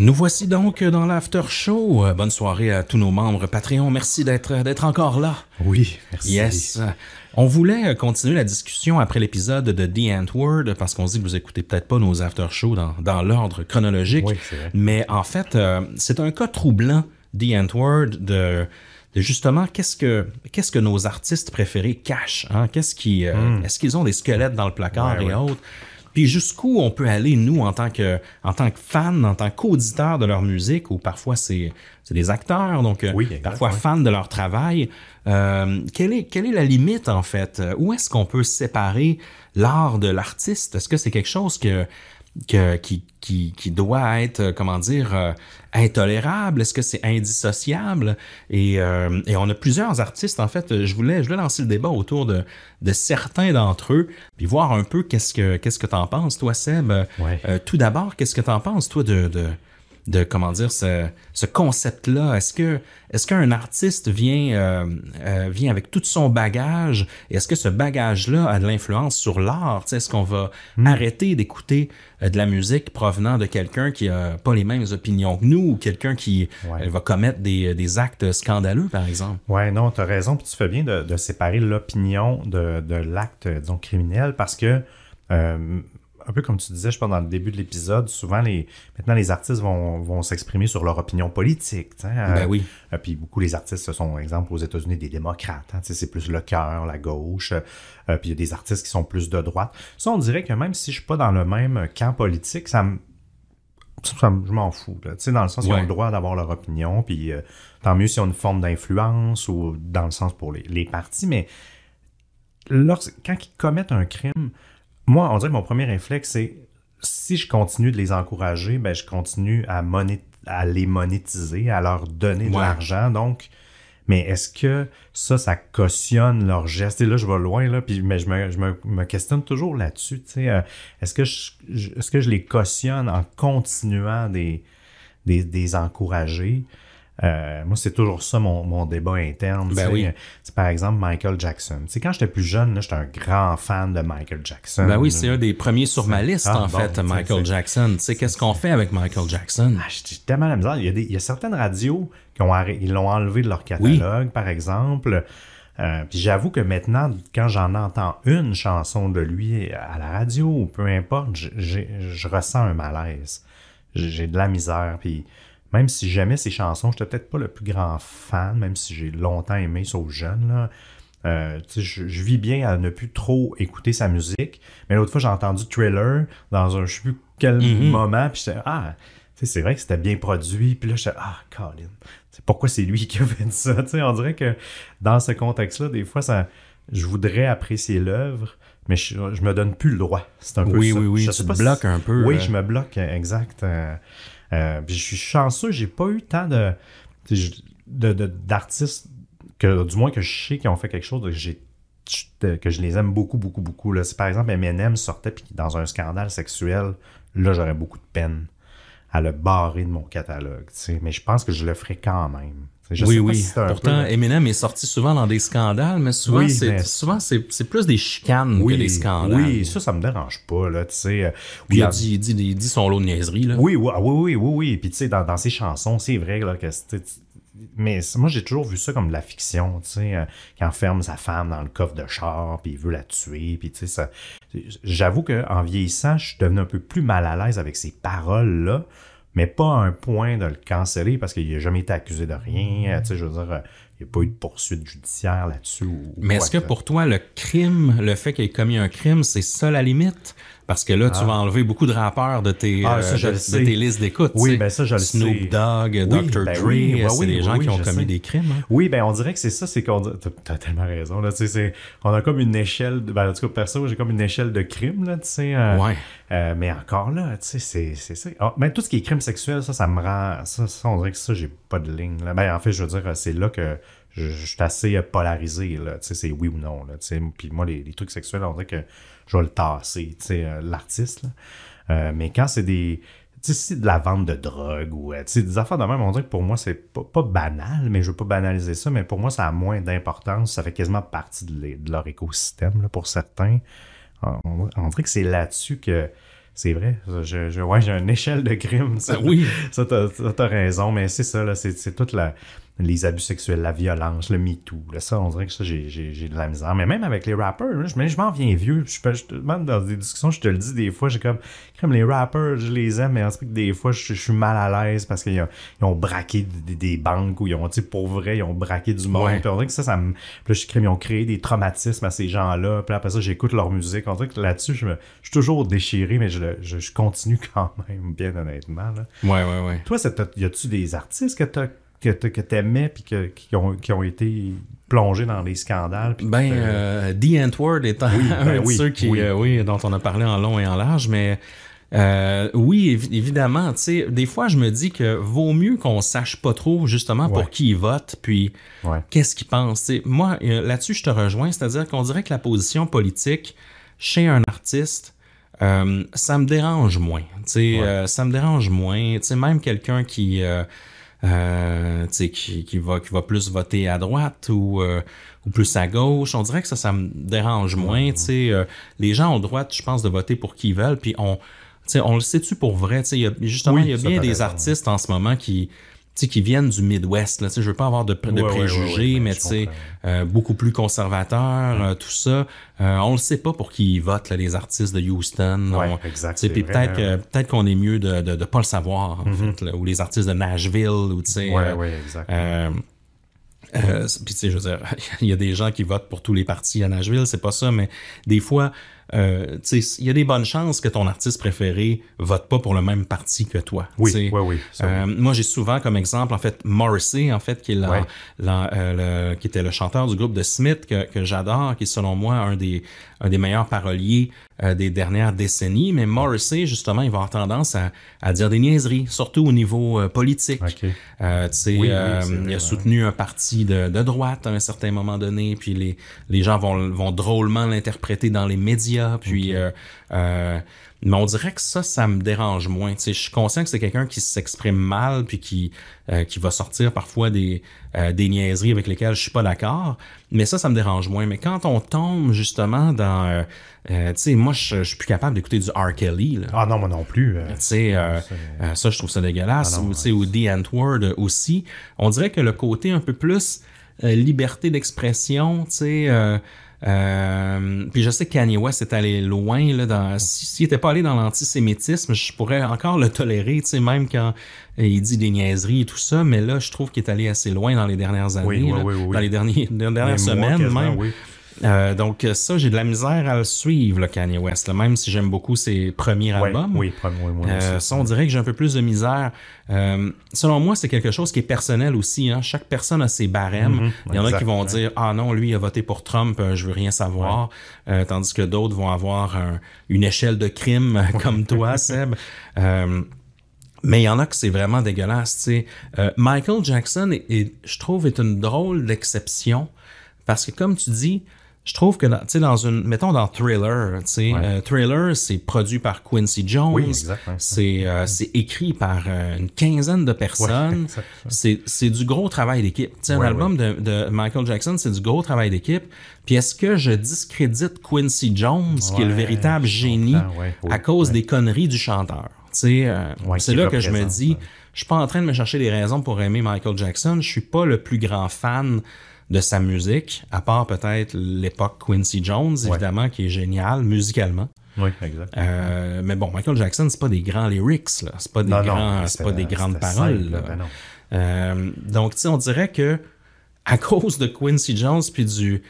Nous voici donc dans l'after show. Bonne soirée à tous nos membres Patreon. Merci d'être d'être encore là. Oui, merci. Yes. On voulait continuer la discussion après l'épisode de The Ant Word parce qu'on se dit que vous écoutez peut-être pas nos after shows dans, l'ordre chronologique. Mais en fait, euh, c'est un cas troublant, The Ant Word, de, justement qu'est-ce que quest que nos artistes préférés cachent. Hein? Qu'est-ce qui euh, hmm. est-ce qu'ils ont des squelettes dans le placard et autres. Puis jusqu'où on peut aller, nous, en tant que, en tant que fans, en tant qu'auditeurs de leur musique, ou parfois c'est, des acteurs, donc euh, parfois fans de leur travail. Euh, quelle, est, quelle est la limite, en fait? Où est-ce qu'on peut séparer l'art de l'artiste? Est-ce que c'est quelque chose que qui, qui, qui, doit être, euh, comment dire, euh, intolérable? Est-ce que c'est indissociable? Et, euh, et, on a plusieurs artistes, en fait. Je voulais, je voulais lancer le débat autour de, de certains d'entre eux, puis voir un peu qu'est-ce que qu'est-ce que t'en penses, toi, Seb. tout d'abord, qu'est-ce que t'en penses, toi, de, de comment dire ce, ce concept-là. Est-ce que est-ce qu'un artiste vient euh, euh, vient avec tout son bagage Est-ce que ce bagage-là a de l'influence sur l'art Est-ce qu'on va hmm. arrêter d'écouter euh, de la musique provenant de quelqu'un qui a pas les mêmes opinions que nous ou quelqu'un qui va commettre des, des, actes scandaleux, par exemple Ouais, non, tu as raison. Puis tu fais bien de, de séparer l'opinion de, de l'acte, donc criminel, parce que un peu comme tu disais, je pense, dans le début de l'épisode, souvent, les, maintenant, les artistes vont, s'exprimer sur leur opinion politique. Euh, ben oui. Euh, puis beaucoup, les artistes, ce sont, exemple, aux États-Unis, des démocrates. Hein, c'est plus le cœur, la gauche. Euh, puis il y a des artistes qui sont plus de droite. Ça, on dirait que même si je ne suis pas dans le même camp politique, ça me je m'en fous. Dans le sens qu'ils ont le droit d'avoir leur opinion, puis tant mieux s'ils ont une forme d'influence ou dans le sens pour les, les partis, mais quand ils commettent un crime, moi, on dirait que mon premier réflexe, c'est si je continue de les encourager, ben, je continue à, les monétiser, à leur donner de l'argent. Donc, mais est-ce que ça, ça cautionne leur geste? Et là, je vais loin, là, puis, mais je me, questionne toujours là-dessus. Euh, est-ce que, je, est -ce que je les cautionne en continuant des, des, des encourager? Euh, moi, c'est toujours ça mon, débat interne. Ben euh, c'est par exemple Michael Jackson. c'est quand j'étais plus jeune, j'étais un grand fan de Michael Jackson. Ben oui, c'est un des premiers sur ma liste, en fait, Michael Jackson. qu'est-ce qu'on fait avec Michael Jackson? Ah, J'ai tellement la misère. Il y a, certaines radios qui ont, ils l'ont enlevé de leur catalogue, par exemple. Euh, puis j'avoue que maintenant, quand j'en entends une chanson de lui à la radio ou peu importe, je ressens un malaise. J'ai de la misère. Puis même si jamais ses chansons, j'étais peut-être pas le plus grand fan, même si j'ai longtemps aimé, sauf jeune, là. Euh, je, vis bien à ne plus trop écouter sa musique. Mais l'autre fois, j'ai entendu Thriller dans un je sais plus quel mhm. moment. Puis Ah, c'est vrai que c'était bien produit. Puis là, Ah, Colin, pourquoi c'est lui qui a fait ça? on dirait que dans ce contexte-là, des fois, ça, je voudrais apprécier l'œuvre. Mais je, me donne plus le droit. C'est un oui, peu oui, ça. Oui, oui, oui. un peu. Oui, euh. je me bloque, exact. Euh. Euh, je suis chanceux, j'ai pas eu tant de, d'artistes que, du moins que je sais qui ont fait quelque chose que j'ai que je les aime beaucoup, beaucoup, beaucoup. Là. Si par exemple mnm sortait dans un scandale sexuel, là j'aurais beaucoup de peine à le barrer de mon catalogue. Mais je pense que je le ferais quand même oui, oui. Pourtant, Eminem est sorti souvent dans des scandales, mais souvent, c'est, souvent c'est, plus des chicanes que des scandales. Oui, ça, ça me dérange pas, là, tu sais. Euh, il, dit, dit, son lot de niaiserie, là. Oui, ah, oui, oui, oui, oui. Puis, tu sais, dans, ses chansons, c'est vrai, là, que c'était mais moi j'ai toujours vu ça comme de la fiction, tu sais, euh, qui enferme sa femme dans le coffre de char, puis il veut la tuer, puis tu sais ça. J'avoue qu'en vieillissant, je suis devenu un peu plus mal à l'aise avec ces paroles là, mais pas un point de le canceller parce qu'il n'a jamais été accusé de rien. Mm. Euh, tu sais, je veux dire, euh, il n'y a pas eu de poursuite judiciaire là-dessus. mais est-ce que pour toi, le crime, le fait qu'il ait commis un crime, c'est ça la limite? Parce que là, tu ah. vas enlever beaucoup de rappeurs de tes, ah, euh, tes listes d'écoute. Oui, ben ça, je le Snoop Dogg, Dr. Tree, ben Dre, c'est des gens qui ont commis des crimes. Hein. Oui, ben on dirait que c'est ça, c'est qu'on. T'as tellement raison. Là, on a comme une échelle. Ben, en tout cas, perso, j'ai comme une échelle de crimes. Là, euh, ouais. Euh, mais encore là, tu sais, c'est ça. Ah, mais tout ce qui est crime sexuel, ça, ça me rend. Ça, ça on dirait que ça, j'ai pas de ligne. Là. Ben, en fait, je veux dire, c'est là que je, suis assez euh, polarisé, là, tu sais, c'est oui ou non, là, tu sais. Puis moi, les, trucs sexuels, on dirait que je vais le tasser, tu sais, euh, l'artiste, euh, mais quand c'est des... Tu sais, de la vente de drogue ou euh, tu des affaires de même, on dirait que pour moi, c'est pas, pas, banal, mais je veux pas banaliser ça, mais pour moi, ça a moins d'importance. Ça fait quasiment partie de, leur écosystème, là, pour certains. On, dirait que c'est là-dessus que... C'est vrai. Je, je ouais, j'ai une échelle de crime. Ça, ben oui. Ça, t'as, raison, mais c'est ça, là. C'est, toute la, les abus sexuels, la violence, le MeToo. Ça, on dirait que ça, j'ai de la misère. Mais même avec les rappers, je, m'en viens vieux. Je, je, même dans des discussions, je te le dis des fois, j'ai comme, comme les rappers, je les aime, mais en fait, des fois, je, suis mal à l'aise parce qu'ils ont, braqué des, banques ou ils ont, tu pour vrai, ils ont braqué du monde. Puis on dirait que ça, ça me. Puis là, crée, ils ont créé des traumatismes à ces gens-là. Puis après ça, j'écoute leur musique. On dirait que là-dessus, je, me, je suis toujours déchiré, mais je, continue quand même, bien honnêtement. Là. Ouais, ouais, ouais. Toi, y a-tu des artistes que t'as que, que aimais puis qui, ont, été plongés dans les scandales. Ben, euh, étant est un, ben de ceux qui, euh, oui. dont on a parlé en long et en large, mais euh, oui, évidemment, tu sais, des fois je me dis que vaut mieux qu'on sache pas trop justement pour qui il vote, puis qu'est-ce qu'il pense. moi, euh, là-dessus, je te rejoins, c'est-à-dire qu'on dirait que la position politique chez un artiste, ça me dérange moins. Tu sais, ça me dérange moins. Tu sais, même quelqu'un qui euh, qui, qui, va, qui va plus voter à droite ou, euh, ou plus à gauche. On dirait que ça, ça me dérange moins. Euh, les gens ont le droit, je pense, de voter pour qui ils veulent. Puis on, on le sait-tu pour vrai? Y justement, il y a bien des artistes en ce moment qui, qui viennent du Midwest. Là, tu je veux pas avoir de, préjugés, ben, mais tu euh, beaucoup plus conservateurs, mm. euh, tout ça. Euh, on le sait pas pour qui ils votent, les artistes de Houston. peut-être peut-être qu'on est mieux de, ne pas le savoir, mm-hmm. ou les artistes de Nashville, ou tu sais. exact. il y a des gens qui votent pour tous les partis à Nashville, c'est pas ça, mais des fois, euh, il y a des bonnes chances que ton artiste préféré vote pas pour le même parti que toi. Oui, oui, euh, Moi, j'ai souvent comme exemple, en fait, Morrissey, en fait, qui, euh, qui était le chanteur du groupe de Smith, que, j'adore, qui est selon moi un des, des meilleurs paroliers des dernières décennies. Mais Morrissey, justement, il va avoir tendance à, dire des niaiseries, surtout au niveau politique. il a soutenu un parti de, droite à un certain moment donné, puis les, les gens vont drôlement l'interpréter dans les médias. Puis, euh, euh, mais on dirait que ça, ça me dérange moins. sais, je suis conscient que c'est quelqu'un qui s'exprime mal, puis qui, euh, qui va sortir parfois des, des niaiseries avec lesquelles je suis pas d'accord. Mais ça, ça me dérange moins. Mais quand on tombe justement dans... tu moi, je, suis plus capable d'écouter du R. Kelly. Ah non, moi non plus. ça, je trouve ça dégueulasse. Ah ou, d ou aussi. On dirait que le côté un peu plus liberté d'expression, tu sais... Euh, puis je sais que Kanye West est allé loin. Là, dans, s'il n'était pas allé dans l'antisémitisme, je pourrais encore le tolérer, même quand il dit des niaiseries et tout ça. Mais là, je trouve qu'il est allé assez loin dans les dernières années, dans les, derniers, dernières semaines même. Euh, donc ça, j'ai de la misère à le suivre, le Kanye West. même si j'aime beaucoup ses premiers albums. Oui, moi euh, Ça, on dirait que j'ai un peu plus de misère. Euh, selon moi, c'est quelque chose qui est personnel aussi. Hein. Chaque personne a ses barèmes. Mhm, il y en a qui vont dire ah non, lui il a voté pour Trump, euh, je veux rien savoir, tandis que d'autres vont avoir une échelle de crime comme toi, Seb. Mais il y en a que c'est vraiment dégueulasse. Tu Michael Jackson, je trouve, est une drôle d'exception parce que, comme tu dis, je trouve que, tu dans une, mettons dans Thriller, tu sais, euh, Thriller, c'est produit par Quincy Jones, oui, euh, c'est écrit par euh, une quinzaine de personnes, c'est du gros travail d'équipe. Tu sais, un album de, de, Michael Jackson, c'est du gros travail d'équipe. Puis est-ce que je discrédite Quincy Jones, qui est le véritable génie, à cause des conneries du chanteur? Tu sais, c'est là que je me dis, je suis pas en train de me chercher des raisons pour aimer Michael Jackson, je suis pas le plus grand fan de sa musique, à part peut-être l'époque Quincy Jones, évidemment, qui est génial musicalement. Oui, exact. Euh, mais bon, Michael Jackson, c'est pas des grands lyrics, là. C'est pas des, grands, c'est pas des grandes paroles. Ben euh, donc, tu sais, on dirait que à cause de Quincy Jones puis du,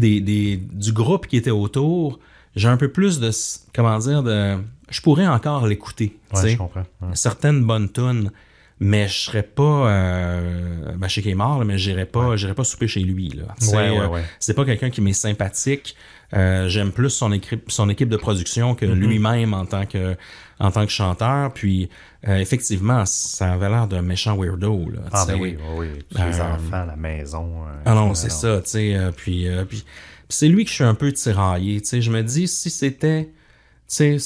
du groupe qui était autour, j'ai un peu plus de, comment dire, de, je pourrais encore l'écouter. Oui, je Certaines bonnes tunes mais je serais pas euh, ben, je sais qu'il est mort mais j'irais pas ouais. pas souper chez lui là euh, ouais, c'est pas quelqu'un qui m'est sympathique euh, j'aime plus son équipe son équipe de production que mm-hmm. lui-même en tant que en tant que chanteur puis euh, effectivement ça avait l'air d'un méchant weirdo là, ah ben oui oui, oui. les enfants la maison ah non c'est ça tu sais puis, puis c'est lui que je suis un peu tiraillé tu sais je me dis si c'était tu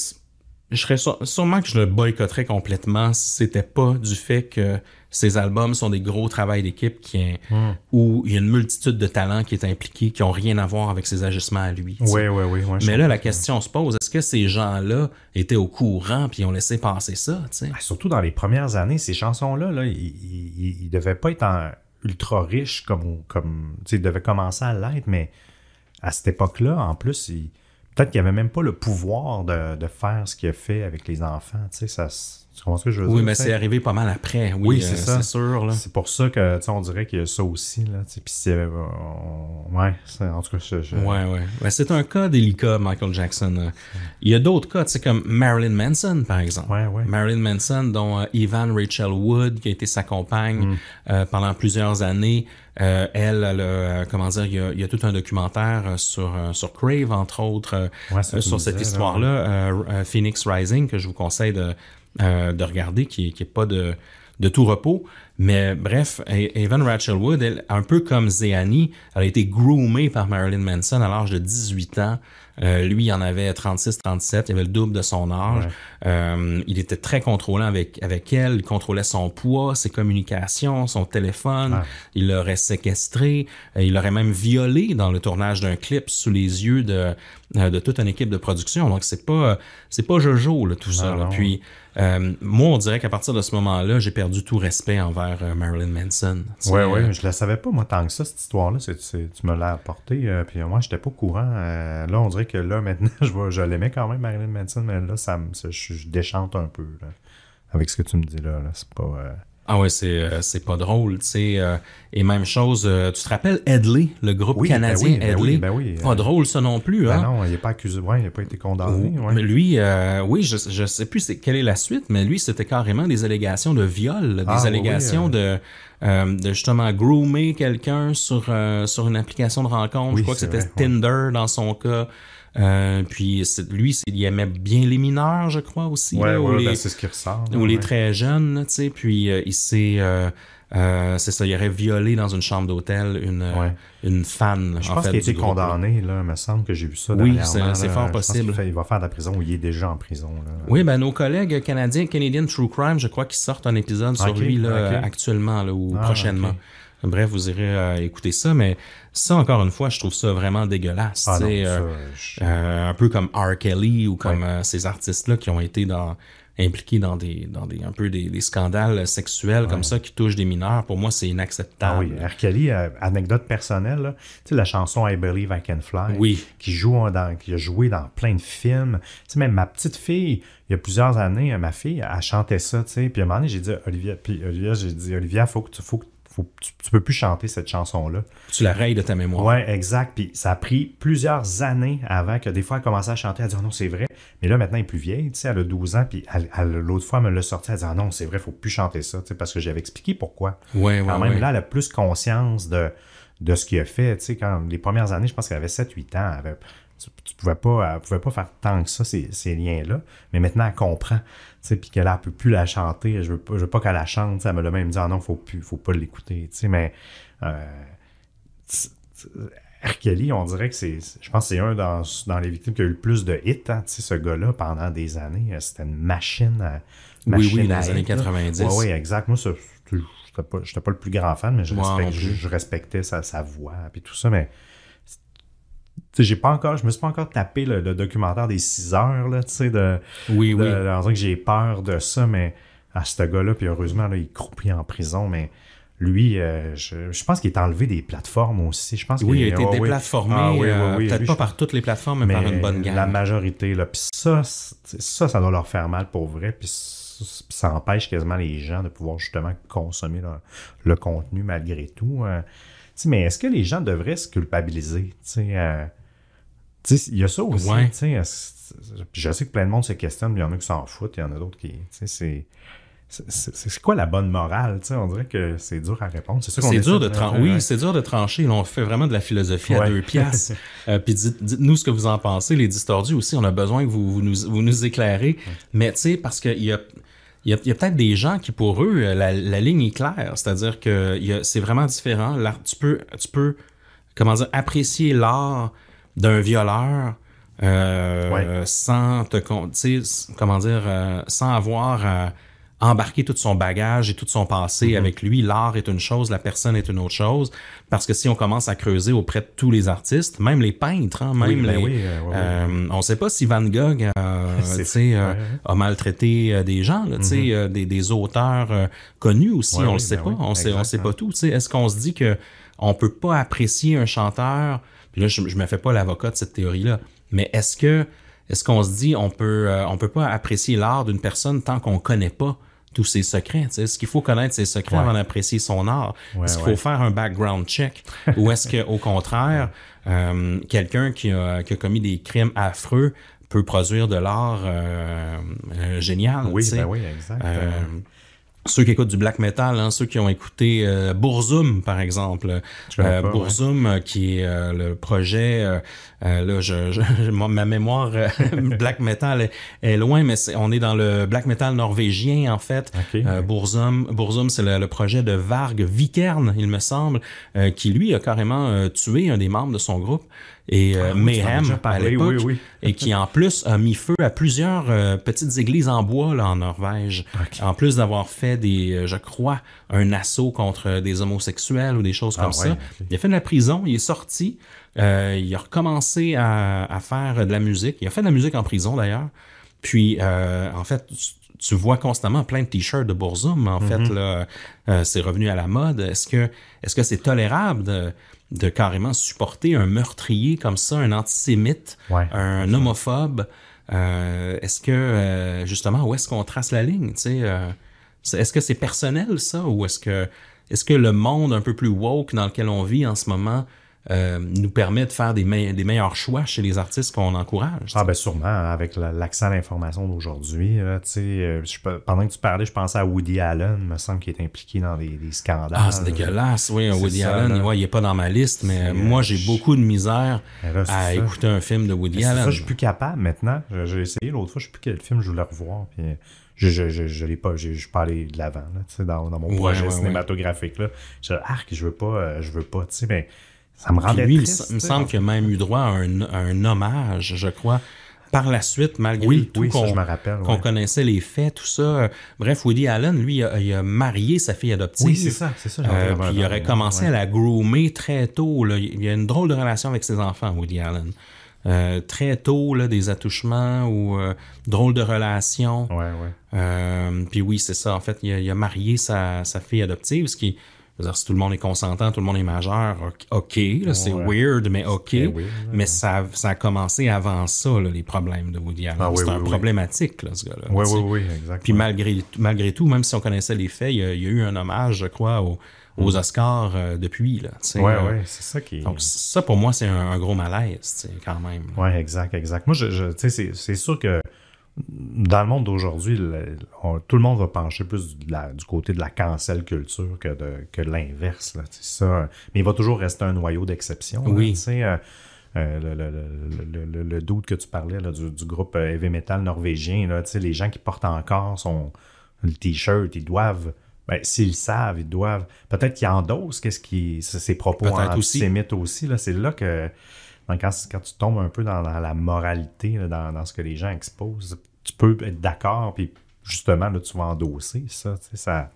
je serais sûrement que je le boycotterais complètement si c'était pas du fait que ces albums sont des gros travails d'équipe qui hmm. où il y a une multitude de talents qui est impliqué, qui ont rien à voir avec ces agissements à lui. Oui, oui, oui, Mais là, la question se pose est-ce que ces gens-là étaient au courant puis ont laissé passer ça ben, Surtout dans les premières années, ces chansons-là, là, ils, ne devaient pas être ultra riches comme comme ils devaient commencer à l'être, mais à cette époque-là, en plus, ils Peut-être qu'il avait même pas le pouvoir de, de faire ce qu'il a fait avec les enfants. Tu sais, ça, que je oui, mais c'est arrivé pas mal après. Oui, euh, c'est ça. C'est sûr. C'est pour ça que, on dirait qu'il y a ça aussi. Là, puis c'est, euh, ouais, en tout cas, je, Ouais, ouais. Ben, c'est un cas délicat, Michael Jackson. Euh. Il y a d'autres cas, tu comme Marilyn Manson, par exemple. Ouais, ouais. Marilyn Manson, dont Ivan Rachel Wood, qui a été sa compagne mm. pendant plusieurs années. elle, comment dire, il y, a, tout un documentaire sur, sur Crave, entre autres, sur cette histoire-là, Phoenix Rising, que je vous conseille de, euh, de regarder, qui n'est pas de, tout repos. Mais bref, e- Evan Rachel Wood, un peu comme Zéani, elle a été groomée par Marilyn Manson à l'âge de 18 ans. Euh, lui, il en avait 36-37, il avait le double de son âge. Euh, il était très contrôlant avec, avec elle, il contrôlait son poids, ses communications, son téléphone. Il l'aurait séquestré, il l'aurait même violé dans le tournage d'un clip sous les yeux de, de toute une équipe de production. Donc, c'est pas, c'est pas Jojo, tout ça. Euh, moi, on dirait qu'à partir de ce moment-là, j'ai perdu tout respect envers euh, Marilyn Manson. Oui, oui, ouais, euh. je la savais pas, moi, tant que ça, cette histoire-là. tu me l'as apportée, puis moi, je j'étais pas au courant. là, on dirait que là, maintenant, je, je l'aimais quand même, Marilyn Manson, mais là, ça, je, déchante un peu avec ce que tu me dis là. là c'est pas. Ah ouais, euh, c'est, pas drôle, tu sais. Euh, et même chose, euh, tu te rappelles Edley, le groupe ben canadien oui, ben Edley? Ben pas drôle ça non plus, hein? non, il est pas accusé, ouais, il n'a pas été condamné. Oh, mais lui, oui, je, sais plus quelle est la suite, mais lui, c'était carrément des allégations de viol, des ah, allégations de, de, justement groomer quelqu'un sur, sur une application de rencontre. je crois que c'était Tinder dans son cas. Euh, puis lui, il aimait bien les mineurs, je crois aussi. Oui, oui, ben, c'est ce qui ressort. Ou les très jeunes, tu sais. Puis euh, il s'est. Euh, c'est ça, il aurait violé dans une chambre d'hôtel une, une fan. Je pense qu'il a été condamné, là. Il me semble que j'ai vu ça. Oui, c'est fort possible. Il, va faire de la prison où il est déjà en prison. Là. Oui, ben nos collègues canadiens, Canadian True Crime, je crois qu'ils sortent un épisode sur lui là, actuellement là, ou ah, prochainement. Bref, vous irez euh, écouter ça, mais ça, encore une fois, je trouve ça vraiment dégueulasse. c'est ah euh, euh, un peu comme R. Kelly ou comme ces artistes-là qui ont été dans, impliqués dans des, dans des un peu des, scandales sexuels comme ça qui touchent des mineurs, pour moi, c'est inacceptable. Ah oui, R. Kelly, anecdote personnelle, là, la chanson I Believe I Can Fly, oui. qui, joue dans, qui a joué dans plein de films. même ma petite fille, il y a plusieurs années, ma fille, a chanté ça, tu Puis à un moment donné, j'ai dit, Olivia, puis j'ai dit, Olivia, faut que tu, faut que tu, ne peux plus chanter cette chanson-là. Tu la rayes de ta mémoire. Oui, exact. Puis ça a pris plusieurs années avant que des fois elle commençait à chanter, à dire oh non, c'est vrai. Mais là, maintenant, elle est plus vieille, tu sais, elle a 12 ans. Puis l'autre fois, elle me l'a sorti, elle dit oh non, c'est vrai, faut plus chanter ça, tu sais, parce que j'avais expliqué pourquoi. oui, Quand même, là, elle a plus conscience de, de ce qu'il a fait. Tu sais, quand les premières années, je pense qu'elle avait 7-8 ans. Tu, pouvais pas, pouvait pas faire tant que ça, ces, liens-là. Mais maintenant, elle comprend. Puis qu'elle ne peut plus la chanter. Je veux veux pas qu'elle la chante. elle me l'a même dit ah non, faut plus, faut pas l'écouter. Mais euh, on dirait que c'est. Je pense que c'est un dans, les victimes qui a eu le plus de hits, hein, ce gars-là, pendant des années. Euh, c'était une machine Machine dans les années 90. Oui, oui, exact. Moi, je n'étais pas, le plus grand fan, mais je, je, respectais sa, voix et tout ça. Mais j'ai pas encore, je me suis pas encore tapé le, documentaire des 6 heures, là, tu sais, de. Oui, que j'ai peur de ça, mais à ah, ce gars-là, puis heureusement, là, il croupit en prison, mais lui, euh, je, pense qu'il est enlevé des plateformes aussi. Je pense oui, il a été ah, déplatformé, ah, euh, peut-être pas par toutes les plateformes, mais, par une bonne gamme. La majorité, là. Puis ça, ça, ça doit leur faire mal pour vrai. Puis ça empêche quasiment les gens de pouvoir justement consommer le contenu malgré tout. Euh. mais est-ce que les gens devraient se culpabiliser? il y a ça aussi. Je sais que plein de monde se questionne, mais il y en a qui s'en foutent, il y en a d'autres qui. C'est quoi la bonne morale? On dirait que c'est dur à répondre. C'est dur de, Oui, c'est dur de trancher. on fait vraiment de la philosophie à deux piastres. Euh, puis dites-nous ce que vous en pensez. Les distordus aussi, on a besoin que vous, vous, nous, vous éclairez. Mais tu sais, parce qu'il y a peut-être des gens qui, pour eux, euh, la, ligne est claire. C'est-à-dire que c'est vraiment différent. L'art, tu peux, tu peux, comment dire, apprécier l'art d'un violeur euh, sans te comment dire euh, sans avoir embarqué tout son bagage et tout son passé mm-hmm. avec lui. L'art est une chose, la personne est une autre chose. Parce que si on commence à creuser auprès de tous les artistes, même les peintres, hein, même ben les, euh, on ne sait pas si Van Gogh a, a maltraité des gens, mm-hmm. des, auteurs connus aussi. on ne le sait ben pas. On sait, on sait pas tout. Est-ce qu'on se dit que on peut pas apprécier un chanteur là, je, je me fais pas l'avocat de cette théorie-là. Mais est-ce que est-ce qu'on se dit on peut euh, on peut pas apprécier l'art d'une personne tant qu'on connaît pas tous ses secrets. Est-ce qu'il faut connaître ses secrets avant d'apprécier son art? est-ce qu'il faut faire un background check? Ou est-ce qu'au contraire, euh, quelqu'un qui a, commis des crimes affreux peut produire de l'art euh, génial? Oui, ben oui, exact ceux qui écoutent du black metal, hein, ceux qui ont écouté euh, Burzum, par exemple, euh, Burzum, euh, qui est le projet, là je, ma mémoire black metal est, loin, mais on est dans le black metal norvégien en fait. Burzum, c'est le, le, projet de Varg Vikern il me semble, qui lui a carrément tué un des membres de son groupe et ah euh, et qui en plus a mis feu à plusieurs euh, petites églises en bois là, en Norvège, en plus d'avoir fait des, euh, je crois, un assaut contre des homosexuels ou des choses ah comme ça. Il a fait de la prison, il est sorti, il a recommencé à, à, faire de la musique, il a fait de la musique en prison d'ailleurs. Puis, en fait, tu vois constamment plein de t-shirts de Bourzoum, en fait, mhm. là, euh, c'est revenu à la mode. Est-ce que est-ce que c'est tolérable de, carrément supporter un meurtrier comme ça, un antisémite, un homophobe? Euh, est-ce que, euh, justement, où est-ce qu'on trace la ligne? est-ce que c'est personnel, ça, ou est-ce que, est-ce que le monde un peu plus woke dans lequel on vit en ce moment euh, nous permet de faire des, meilleurs choix chez les artistes qu'on encourage. Ah ben sûrement, avec l'accès à l'information d'aujourd'hui. Euh, euh, pendant que tu parlais, je pensais à Woody Allen, me semble, qu'il est impliqué dans des, scandales. Ah, c'est dégueulasse, oui. Woody Allen, il, ouais, est pas dans ma liste, mais moi, j'ai beaucoup de misère eh à écouter un film de Woody Allen. Ça, je suis plus capable maintenant. J'ai essayé l'autre fois, je sais plus quel film je voulais revoir. Puis je je, l'ai pas, je, suis pas allé de l'avant, dans, dans, mon projet cinématographique. Là. Je je veux pas, je veux pas, tu sais, mais. Ben, ça me lui, il me semble qu'il a même eu droit à un, hommage, je crois. Par la suite, malgré tout qu'on connaissait les faits, tout ça. Bref, Woody Allen, lui, il a, marié sa fille adoptive. Oui, c'est ça, c'est ça. Euh, puis il aurait commencé à la groomer très tôt. Il y a une drôle de relation avec ses enfants, Woody Allen. Euh, très tôt, des attouchements ou euh, drôle drôles de relation Ouais, ouais. puis oui, c'est ça. En fait, il a, marié sa, fille adoptive, ce qui si tout le monde est consentant, tout le monde est majeur, OK, c'est weird, mais OK. mais ça, ça, a commencé avant ça, les problèmes de Woody Allen. Ah c'est un problématique, là, ce gars-là. Oui, oui, oui, exactement. Puis malgré, malgré tout, même si on connaissait les faits, il y, a, eu un hommage, je crois, aux mm. Oscars euh, depuis. Là, euh, ouais, c'est ça qui. Donc, ça, pour moi, c'est un, gros malaise, quand même. Oui, exact, exact. Moi, je, sais, c'est sûr que dans le monde d'aujourd'hui, tout le monde va pencher plus du côté de la cancel culture que de, que l'inverse. ça, mais il va toujours rester un noyau d'exception. Oui. Euh, euh, le, doute que tu parlais du, groupe euh, heavy metal norvégien, les gens qui portent encore son, le t-shirt, ils doivent ben, s'ils savent, ils doivent. Peut-être qu'ils endossent qu'est-ce qui, propos antisémites aussi. aussi c'est là que quand, tu tombes un peu dans la, moralité, dans, ce que les gens exposent, tu peux être d'accord, puis justement, là, tu vas endosser ça. Ça,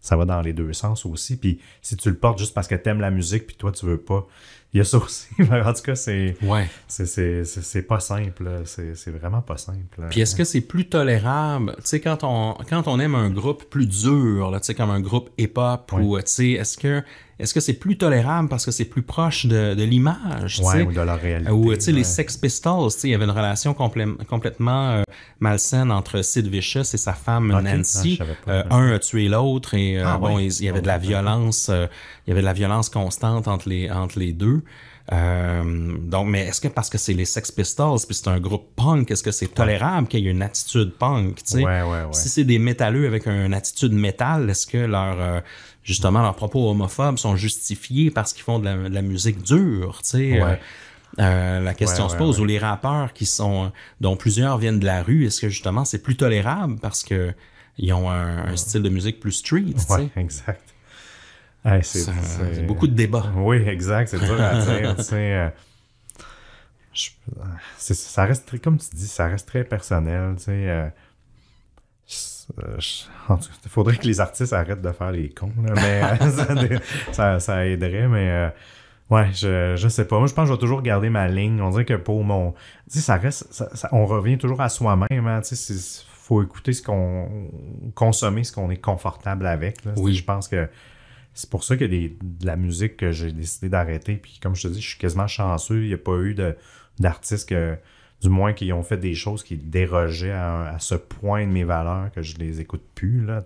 ça va dans les deux sens aussi. Puis si tu le portes juste parce que tu aimes la musique, puis toi, tu veux pas. Il y a ça aussi. en tout cas, c'est ouais. c'est pas simple. C'est vraiment pas simple. Puis est-ce que c'est plus tolérable, tu sais, quand on, quand on aime un groupe plus dur, tu sais, comme un groupe hip-hop, ou, est-ce que est-ce que c'est plus tolérable parce que c'est plus proche de, l'image ouais, ou de la réalité ou tu sais les Sex Pistols tu sais il y avait une relation complètement euh, malsaine entre Sid Vicious et sa femme ah, Nancy euh, un a tué l'autre et euh, ah, bon il y avait de la violence il y avait de la violence constante entre les entre les deux donc, mais est-ce que parce que c'est les Sex Pistols puis c'est un groupe punk, est-ce que c'est tolérable qu'il y ait une attitude punk? Ouais, ouais, si c'est des métalleux avec une attitude métal, est-ce que leur, justement, leurs propos homophobes sont justifiés parce qu'ils font de la, musique dure, tu sais. Euh, euh, la question se pose, ou les rappeurs qui sont, dont plusieurs viennent de la rue, est-ce que justement c'est plus tolérable parce que ils ont un, style de musique plus street, tu sais? exact. c'est beaucoup de débats. Oui, exact. C'est dur à dire. Euh, ça reste comme tu dis, ça reste très personnel. Tu sais, euh, il faudrait que les artistes arrêtent de faire les cons, mais euh, ça, aiderait, mais euh, ouais, je, je sais pas. Moi, je pense que je vais toujours garder ma ligne. On dirait que pour mon. Tu ça reste. on revient toujours à soi-même, hein, tu sais, faut écouter ce qu'on. consommer ce qu'on est confortable avec. Oui. Je pense que. C'est pour ça que des, de la musique que j'ai décidé d'arrêter. Puis comme je te dis, je suis quasiment chanceux. Il n'y a pas eu d'artiste que du moins qu'ils ont fait des choses qui dérogeaient à, ce point de mes valeurs que je les écoute plus. Là,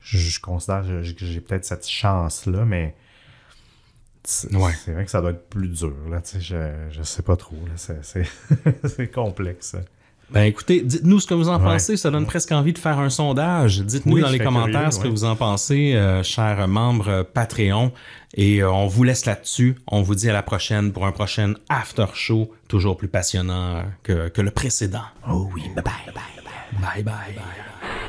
je, considère que j'ai peut-être cette chance-là, mais c'est vrai que ça doit être plus dur. Là, je, ne sais pas trop. C'est complexe. Ben écoutez, dites-nous ce que vous en pensez. Ça donne presque envie de faire un sondage. Dites-nous dans les commentaires ce que vous en pensez, euh, chers membres euh, Patreon. Et euh, on vous laisse là-dessus. On vous dit à la prochaine pour un prochain after show toujours plus passionnant que, que le précédent. Oh oui, bye. bye, bye. bye, bye.